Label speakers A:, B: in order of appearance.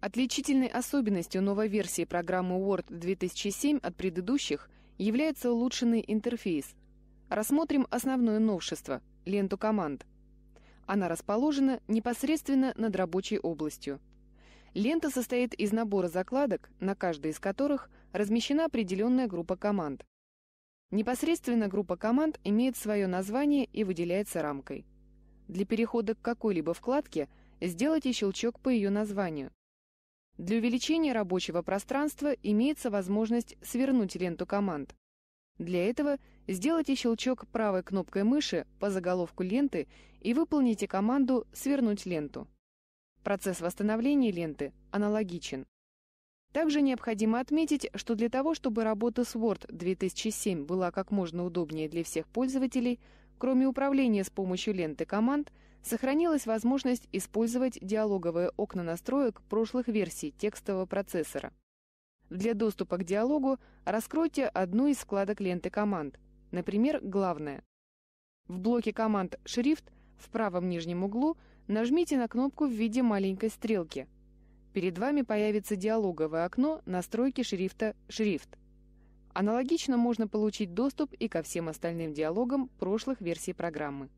A: Отличительной особенностью новой версии программы Word 2007 от предыдущих является улучшенный интерфейс. Рассмотрим основное новшество – ленту команд. Она расположена непосредственно над рабочей областью. Лента состоит из набора закладок, на каждой из которых размещена определенная группа команд. Непосредственно группа команд имеет свое название и выделяется рамкой. Для перехода к какой-либо вкладке сделайте щелчок по ее названию. Для увеличения рабочего пространства имеется возможность свернуть ленту команд. Для этого сделайте щелчок правой кнопкой мыши по заголовку ленты и выполните команду «Свернуть ленту». Процесс восстановления ленты аналогичен. Также необходимо отметить, что для того, чтобы работа с Word 2007 была как можно удобнее для всех пользователей, кроме управления с помощью ленты команд – Сохранилась возможность использовать диалоговые окна настроек прошлых версий текстового процессора. Для доступа к диалогу раскройте одну из складок ленты команд, например, «Главное». В блоке команд «Шрифт» в правом нижнем углу нажмите на кнопку в виде маленькой стрелки. Перед вами появится диалоговое окно настройки шрифта «Шрифт». Аналогично можно получить доступ и ко всем остальным диалогам прошлых версий программы.